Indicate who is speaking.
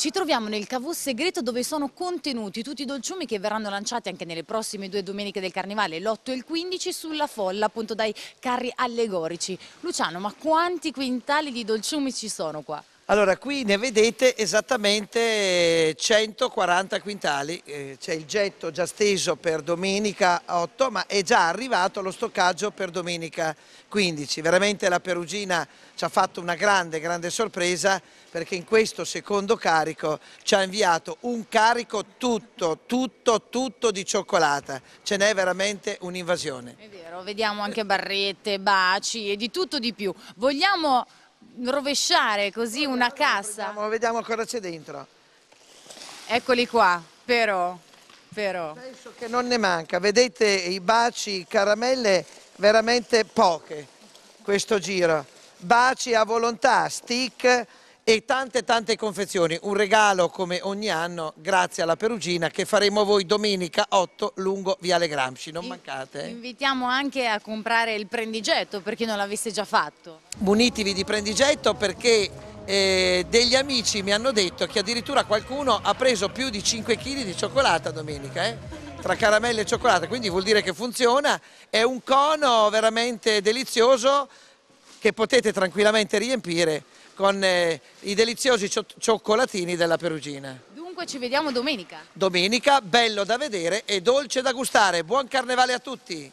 Speaker 1: Ci troviamo nel cavù segreto dove sono contenuti tutti i dolciumi che verranno lanciati anche nelle prossime due domeniche del Carnevale, l'8 e il 15, sulla folla appunto dai carri allegorici. Luciano, ma quanti quintali di dolciumi ci sono qua?
Speaker 2: Allora, qui ne vedete esattamente 140 eh, quintali, eh, c'è il getto già steso per domenica 8, ma è già arrivato lo stoccaggio per domenica 15. Veramente la Perugina ci ha fatto una grande, grande sorpresa perché in questo secondo carico ci ha inviato un carico tutto, tutto, tutto di cioccolata. Ce n'è veramente un'invasione. È
Speaker 1: vero, vediamo anche barrette, baci e di tutto di più. Vogliamo rovesciare così una cassa. Vediamo, vediamo cosa c'è dentro. Eccoli qua, però, però.
Speaker 2: Penso che non ne manca, vedete i baci, caramelle veramente poche questo giro. Baci a volontà, stick, e tante tante confezioni, un regalo come ogni anno grazie alla Perugina che faremo voi domenica 8 lungo Viale Gramsci, non mancate. Vi eh?
Speaker 1: Invitiamo anche a comprare il prendigetto per chi non l'avesse già fatto.
Speaker 2: Munitivi di prendigetto perché eh, degli amici mi hanno detto che addirittura qualcuno ha preso più di 5 kg di cioccolata domenica. Eh? tra caramelle e cioccolata, quindi vuol dire che funziona, è un cono veramente delizioso che potete tranquillamente riempire con eh, i deliziosi cioccolatini della Perugina.
Speaker 1: Dunque ci vediamo domenica.
Speaker 2: Domenica, bello da vedere e dolce da gustare. Buon carnevale a tutti!